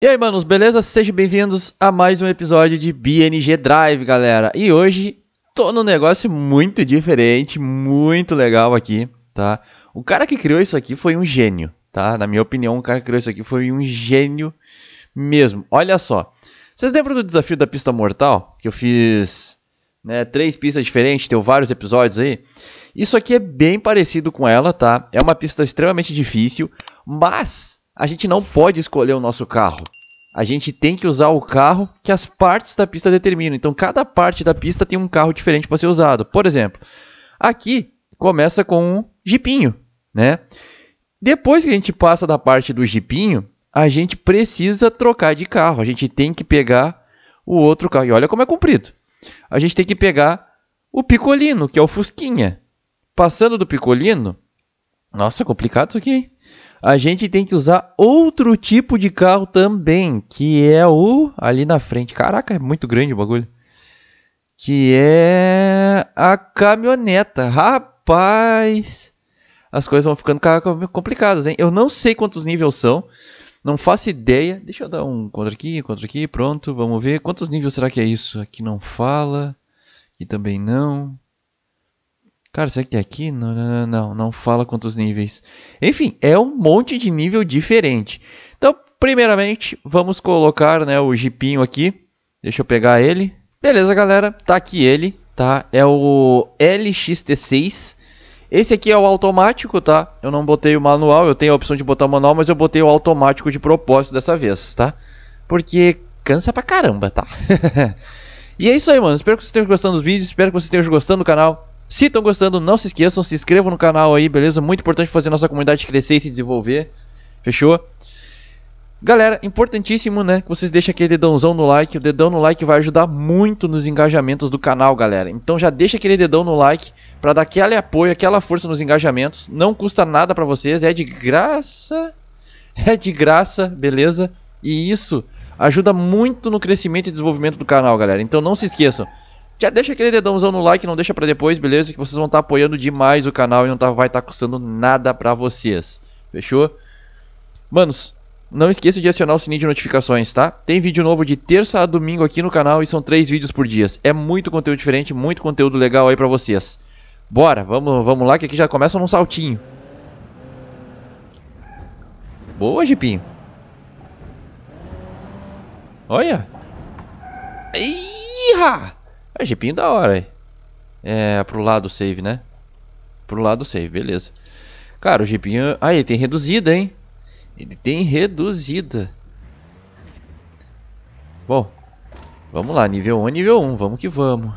E aí, manos, beleza? Sejam bem-vindos a mais um episódio de BNG Drive, galera. E hoje tô num negócio muito diferente, muito legal aqui, tá? O cara que criou isso aqui foi um gênio, tá? Na minha opinião, o cara que criou isso aqui foi um gênio mesmo. Olha só. Vocês lembram do desafio da pista mortal? Que eu fiz né, três pistas diferentes, tem vários episódios aí. Isso aqui é bem parecido com ela, tá? É uma pista extremamente difícil, mas a gente não pode escolher o nosso carro. A gente tem que usar o carro que as partes da pista determinam. Então, cada parte da pista tem um carro diferente para ser usado. Por exemplo, aqui começa com um jipinho, né? Depois que a gente passa da parte do jipinho, a gente precisa trocar de carro. A gente tem que pegar o outro carro. E olha como é comprido. A gente tem que pegar o Picolino, que é o Fusquinha. Passando do Picolino. Nossa, complicado isso aqui, hein? a gente tem que usar outro tipo de carro também, que é o ali na frente. Caraca, é muito grande o bagulho. Que é a caminhoneta. Rapaz, as coisas vão ficando complicadas, hein? Eu não sei quantos níveis são. Não faço ideia. Deixa eu dar um contra aqui, contra aqui, pronto. Vamos ver quantos níveis será que é isso. Aqui não fala. Aqui também não. Cara, será que é aqui? Não, não, não, não fala quantos níveis. Enfim, é um monte de nível diferente. Então, primeiramente, vamos colocar né, o jipinho aqui. Deixa eu pegar ele. Beleza, galera. Tá aqui ele, tá? É o LXT6. Esse aqui é o automático, tá? Eu não botei o manual, eu tenho a opção de botar o manual, mas eu botei o automático de propósito dessa vez, tá? Porque cansa pra caramba, tá? e é isso aí, mano. Espero que vocês tenham gostando dos vídeos, espero que vocês tenham gostando do canal. Se estão gostando, não se esqueçam, se inscrevam no canal aí, beleza? Muito importante fazer nossa comunidade crescer e se desenvolver. Fechou? Galera, importantíssimo, né? Que vocês deixem aquele dedãozão no like. O dedão no like vai ajudar muito nos engajamentos do canal, galera. Então já deixa aquele dedão no like para dar aquele apoio, aquela força nos engajamentos. Não custa nada para vocês, é de graça. É de graça, beleza? E isso ajuda muito no crescimento e desenvolvimento do canal, galera. Então não se esqueçam já deixa aquele dedãozão no like, não deixa para depois, beleza? Que vocês vão estar tá apoiando demais o canal e não tá, vai estar tá custando nada para vocês. Fechou? Manos, não esqueça de acionar o sininho de notificações, tá? Tem vídeo novo de terça a domingo aqui no canal e são três vídeos por dia. É muito conteúdo diferente, muito conteúdo legal aí para vocês. Bora, vamos, vamos lá que aqui já começa num saltinho. Boa, Jipinho. Olha. Ih, é, jipinho da hora. É, pro lado save, né? Pro lado save, beleza. Cara, o jipinho... Ah, ele tem reduzida, hein? Ele tem reduzida. Bom, vamos lá. Nível 1, nível 1. Vamos que vamos.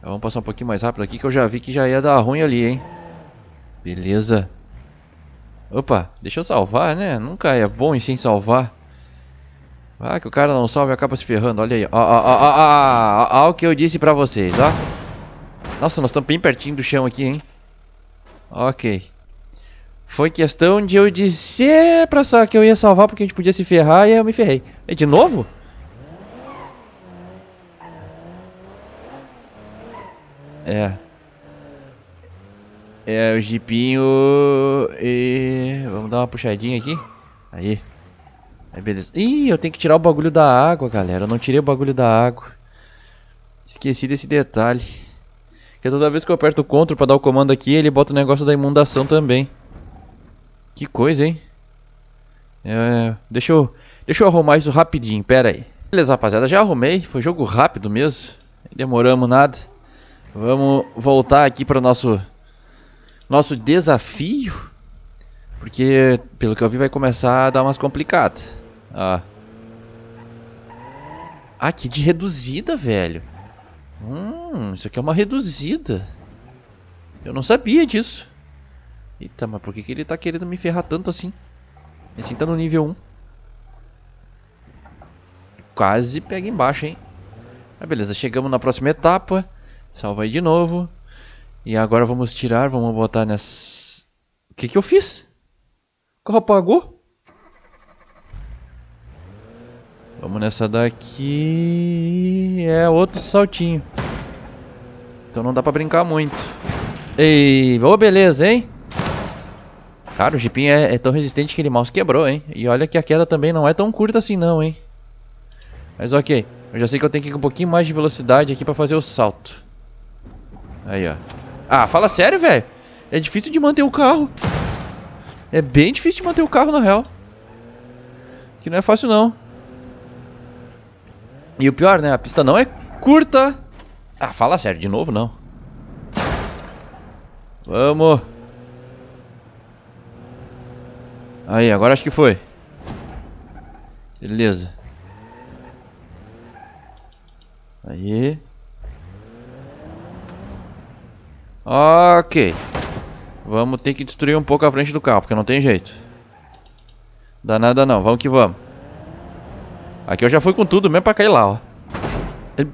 Vamos passar um pouquinho mais rápido aqui, que eu já vi que já ia dar ruim ali, hein? Beleza. Opa, deixa eu salvar, né? Nunca é bom e sem salvar. Ah, que o cara não salve acaba se ferrando. Olha aí. Ó, ó, ó, ó, ó, ó, o que eu disse pra vocês, ó. Nossa, nós estamos bem pertinho do chão aqui, hein? Ok. Foi questão de eu dizer pra só que eu ia salvar porque a gente podia se ferrar e eu me ferrei. E de novo? É. É, o jipinho... E... Vamos dar uma puxadinha aqui. Aí. Aí beleza. Ih, eu tenho que tirar o bagulho da água, galera. Eu não tirei o bagulho da água. Esqueci desse detalhe. Porque toda vez que eu aperto o CTRL pra dar o comando aqui, ele bota o negócio da imundação também. Que coisa, hein? É, deixa, eu, deixa eu arrumar isso rapidinho, pera aí. Beleza, rapaziada, já arrumei. Foi jogo rápido mesmo. Demoramos nada. Vamos voltar aqui para o nosso, nosso desafio. Porque, pelo que eu vi, vai começar a dar umas complicadas. Ah. Ah, que de reduzida, velho. Hum, isso aqui é uma reduzida. Eu não sabia disso. Eita, mas por que, que ele tá querendo me ferrar tanto assim? Esse assim tá no nível 1. Quase pega embaixo, hein? Ah, beleza, chegamos na próxima etapa. Salva aí de novo. E agora vamos tirar, vamos botar nessa... O que que eu fiz? O carro apagou? Vamos nessa daqui. É outro saltinho. Então não dá pra brincar muito. Ei, boa beleza, hein? Cara, o jipinho é, é, tão resistente que ele mal se quebrou, hein? E olha que a queda também não é tão curta assim não, hein? Mas ok, eu já sei que eu tenho que ir com um pouquinho mais de velocidade aqui pra fazer o salto. Aí, ó. Ah, fala sério, velho. É difícil de manter o carro. É bem difícil de manter o carro, na real. Que não é fácil, não. E o pior, né? A pista não é curta. Ah, fala sério, de novo não. Vamos. Aí, agora acho que foi. Beleza. Aí. Ok. Vamos ter que destruir um pouco a frente do carro, porque não tem jeito. Dá nada não, vamos que vamos. Aqui eu já fui com tudo mesmo pra cair lá, ó.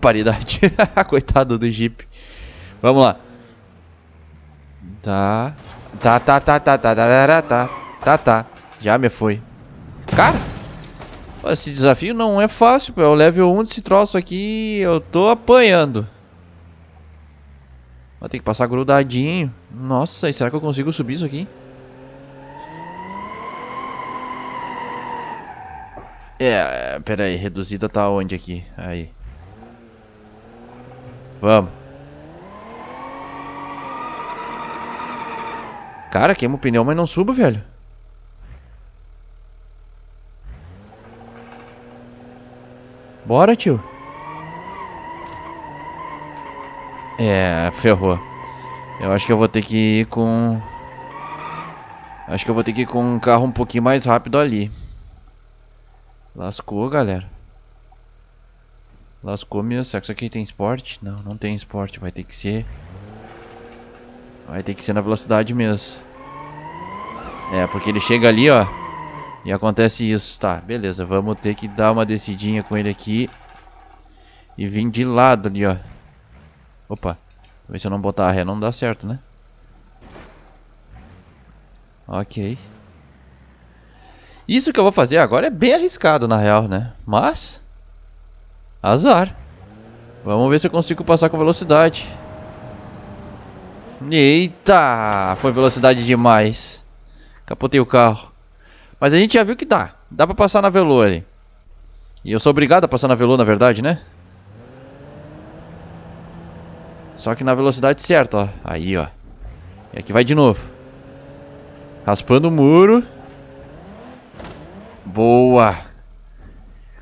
Paridade. Coitado do Jeep. Vamos lá. Tá. Tá, tá, tá, tá, tá, tá, tá, tá, tá. tá, tá. Já me foi. Cara, esse desafio não é fácil, pô. É o level 1 desse troço aqui. Eu tô apanhando. Vai ter que passar grudadinho. Nossa, e será que eu consigo subir isso aqui? É, é pera aí, reduzida tá onde aqui? Aí. Vamos. Cara, queima o pneu, mas não subo, velho. Bora, tio. É, ferrou. Eu acho que eu vou ter que ir com... Acho que eu vou ter que ir com um carro um pouquinho mais rápido ali. Lascou, galera. Lascou mesmo. Será que isso aqui tem esporte? Não, não tem esporte. Vai ter que ser... Vai ter que ser na velocidade mesmo. É, porque ele chega ali, ó. E acontece isso. Tá, beleza. Vamos ter que dar uma descidinha com ele aqui. E vir de lado ali, ó. Opa. Vou ver se eu não botar a ré. Não dá certo, né? Ok. Isso que eu vou fazer agora é bem arriscado, na real, né? Mas... Azar. Vamos ver se eu consigo passar com velocidade. Eita! Foi velocidade demais. Capotei o carro. Mas a gente já viu que dá. Dá pra passar na Velô ali. E eu sou obrigado a passar na Velô, na verdade, né? Só que na velocidade certa, ó. Aí, ó. E aqui vai de novo. Raspando o muro boa.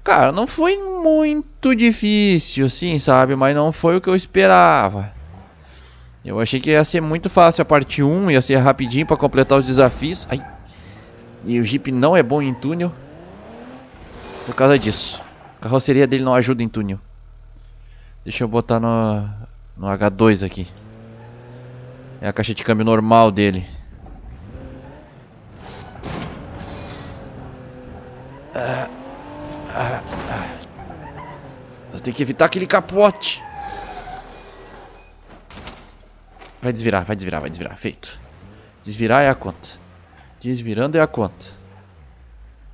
Cara, não foi muito difícil, sim, sabe? Mas não foi o que eu esperava. Eu achei que ia ser muito fácil a parte 1, ia ser rapidinho pra completar os desafios. Ai. E o Jeep não é bom em túnel. Por causa disso. A carroceria dele não ajuda em túnel. Deixa eu botar no, no H2 aqui. É a caixa de câmbio normal dele. Eu tenho que evitar aquele capote. Vai desvirar, vai desvirar, vai desvirar. Feito. Desvirar é a conta. Desvirando é a conta.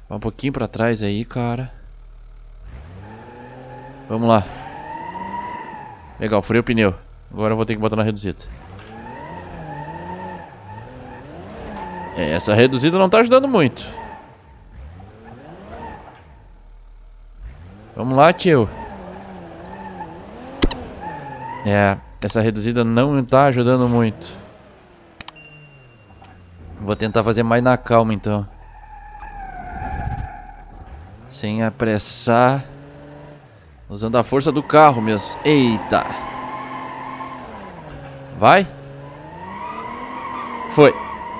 Vai um pouquinho pra trás aí, cara. Vamos lá. Legal, furei o pneu. Agora eu vou ter que botar na reduzida. É, essa reduzida não tá ajudando muito. Vamos lá, tio. É, essa reduzida não tá ajudando muito. Vou tentar fazer mais na calma, então. Sem apressar. Usando a força do carro mesmo. Eita. Vai. Foi.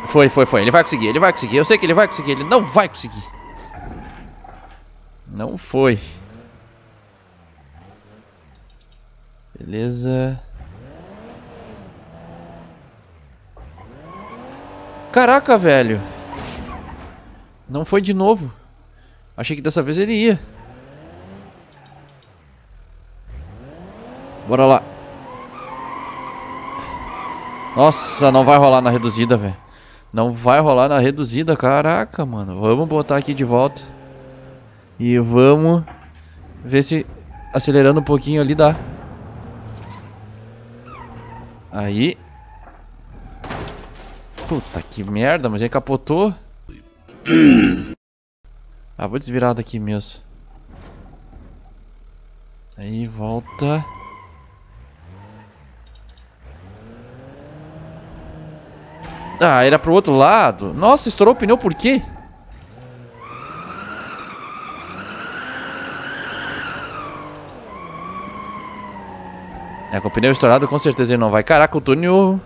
Foi, foi, foi. Ele vai conseguir, ele vai conseguir. Eu sei que ele vai conseguir. Ele não vai conseguir. Não foi. Beleza. Caraca, velho. Não foi de novo. Achei que dessa vez ele ia. Bora lá. Nossa, não vai rolar na reduzida, velho. Não vai rolar na reduzida, caraca, mano. Vamos botar aqui de volta. E vamos ver se acelerando um pouquinho ali dá. Aí. Puta que merda, mas ele capotou. Ah, vou desvirar daqui mesmo. Aí, volta. Ah, era pro outro lado. Nossa, estourou o pneu por quê? É, com o pneu estourado com certeza ele não vai. Caraca, o túnel...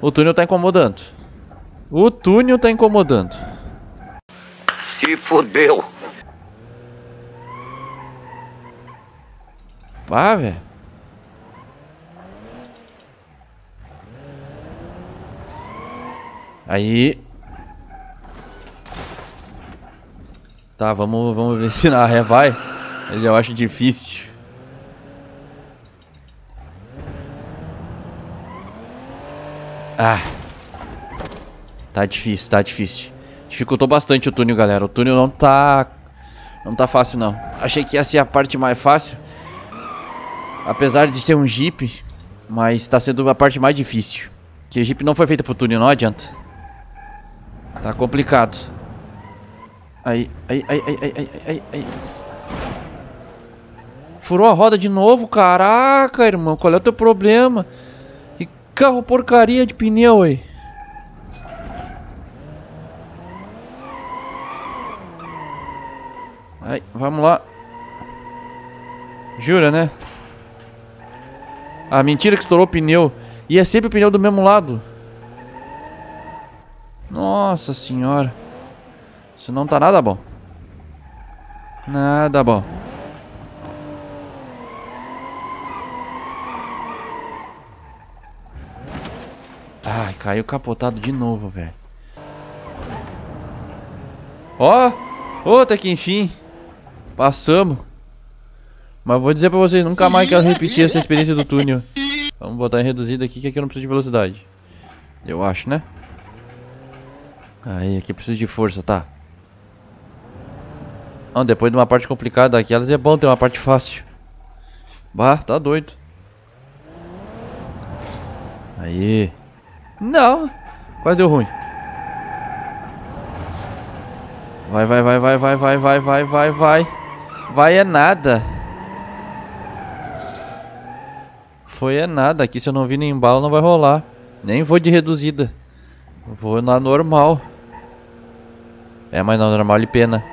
O túnel tá incomodando. O túnel tá incomodando. Se fodeu. Pá, velho. Aí. Tá, vamos, vamos ver se na ré vai. eu acho difícil. Ah. Tá difícil, tá difícil. Dificultou bastante o túnel, galera. O túnel não tá... Não tá fácil, não. Achei que ia ser a parte mais fácil. Apesar de ser um jeep. Mas tá sendo a parte mais difícil. Que o jeep não foi feita pro túnel, não adianta. Tá complicado. Aí, aí, aí, aí, aí, aí, aí. Furou a roda de novo? Caraca, irmão. Qual é o teu problema? Carro porcaria de pneu aí. Aí, vamos lá. Jura, né? Ah, mentira que estourou o pneu. E é sempre o pneu do mesmo lado. Nossa senhora. Isso não tá nada bom. Nada bom. Caiu capotado de novo, velho. Ó! Oh, Outra que enfim. Passamos. Mas vou dizer pra vocês, nunca mais quero repetir essa experiência do túnel. Vamos botar em reduzida aqui, que aqui eu não preciso de velocidade. Eu acho, né? Aí, aqui eu preciso de força, tá. Ah, depois de uma parte complicada daquelas, é bom ter uma parte fácil. Bah, tá doido. Aí. Não. Quase deu ruim. Vai, vai, vai, vai, vai, vai, vai, vai, vai, vai. Vai é nada. Foi é nada. Aqui se eu não vir nem embalo não vai rolar. Nem vou de reduzida. Vou na normal. É, mas na normal ele pena.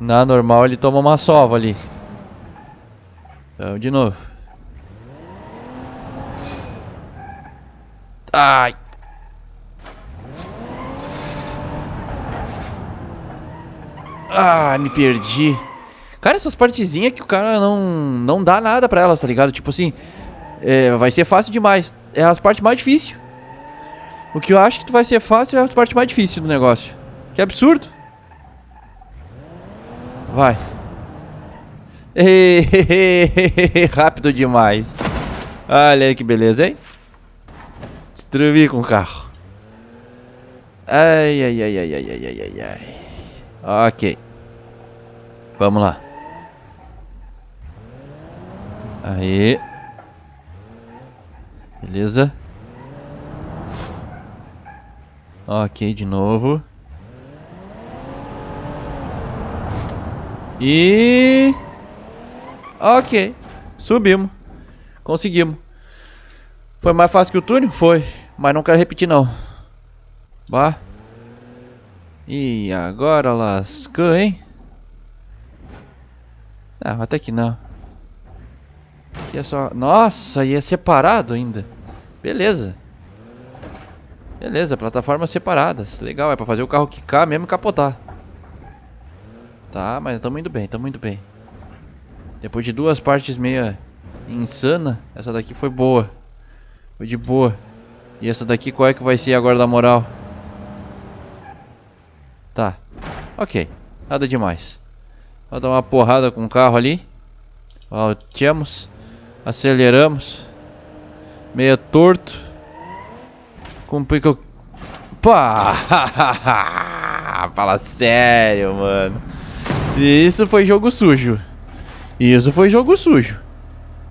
Na normal ele toma uma sova ali. Então, de novo. Ai. Ah, me perdi. Cara, essas partezinhas que o cara não, não dá nada pra elas, tá ligado? Tipo assim, é, vai ser fácil demais. É as partes mais difíceis. O que eu acho que vai ser fácil é as partes mais difíceis do negócio. Que absurdo. Vai. Rápido demais. Olha aí que beleza, hein? Destruí com o carro. Ai, ai, ai, ai, ai, ai, ai, ai. Ok. Vamos lá. Aí. Beleza. Ok, de novo. E... Ok. Subimos. Conseguimos. Foi mais fácil que o túnel? Foi. Mas não quero repetir não. Bah. E agora lascou, hein? Ah, até que não. Aqui é só... Nossa, e é separado ainda. Beleza. Beleza, plataformas separadas. Legal, é pra fazer o carro quicar mesmo e capotar. Tá, mas tamo indo bem, tamo indo bem. Depois de duas partes meia insana, essa daqui foi boa. Foi de boa. E essa daqui qual é que vai ser agora da moral? Tá. Ok. Nada demais. Vou dar uma porrada com o carro ali. Voltemos. Aceleramos. Meia torto. Complica o... Pá! Fala sério, mano. Isso foi jogo sujo. Isso foi jogo sujo.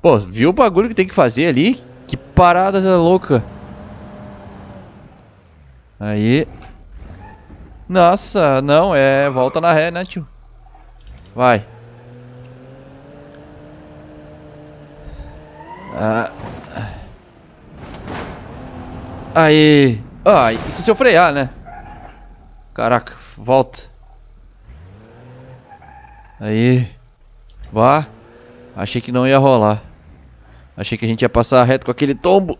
Pô, viu o bagulho que tem que fazer ali? Que parada louca. Aí. Nossa, não, é volta na ré, né, tio? Vai. Ah. Aí. Ah, isso é se eu frear, né? Caraca, volta. Aí. Vá. Achei que não ia rolar. Achei que a gente ia passar reto com aquele tombo.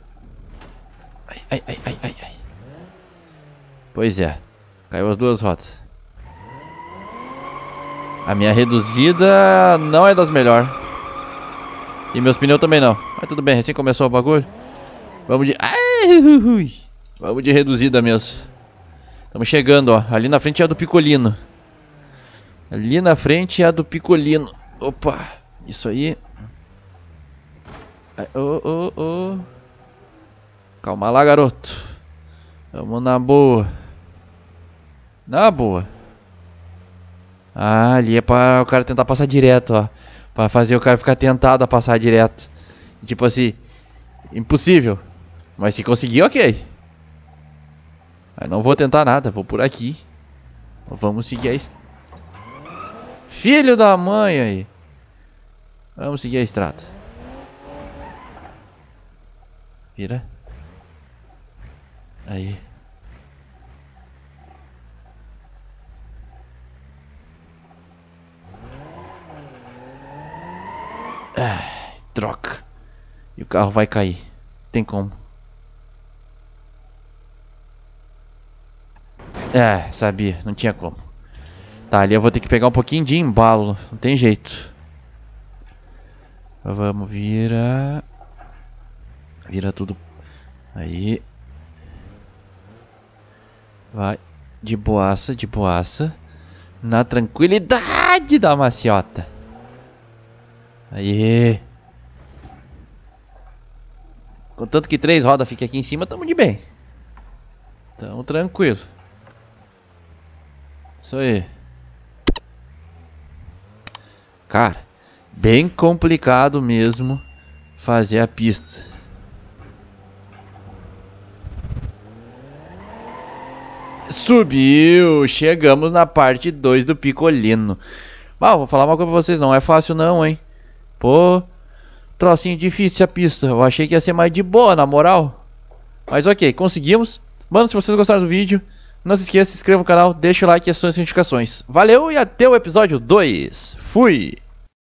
Ai, ai, ai, ai, ai. Pois é. Caiu as duas rotas. A minha reduzida não é das melhores. E meus pneus também não. Mas tudo bem, recém começou o bagulho. Vamos de... Ai, Vamos de reduzida mesmo. Estamos chegando, ó. Ali na frente é a do Picolino. Ali na frente é a do Picolino. Opa. Isso aí. Ô, ô, ô. Calma lá, garoto. Vamos na boa. Na boa. Ah, ali é pra o cara tentar passar direto, ó. Pra fazer o cara ficar tentado a passar direto. Tipo assim, impossível. Mas se conseguir, ok. Mas não vou tentar nada, vou por aqui. Vamos seguir a estrada. Filho da mãe aí. Vamos seguir a estrada. Vira. Aí. Ai, troca. E o carro vai cair. Tem como. É, sabia. Não tinha como. Tá, ali eu vou ter que pegar um pouquinho de embalo. Não tem jeito. Vamos virar. Vira tudo. Aí. Vai. De boaça, de boaça. Na tranquilidade da maciota. Aí. Contanto que três rodas fiquem aqui em cima, tamo de bem. Tamo tranquilo. Isso aí. Cara, bem complicado mesmo fazer a pista. Subiu! Chegamos na parte 2 do Picolino. Mal, vou falar uma coisa pra vocês, não é fácil não, hein? Pô, trocinho difícil a pista. Eu achei que ia ser mais de boa, na moral. Mas ok, conseguimos. Mano, se vocês gostaram do vídeo, não se esqueça, se inscreva no canal, deixa o like e acione as notificações. Valeu e até o episódio 2. Fui!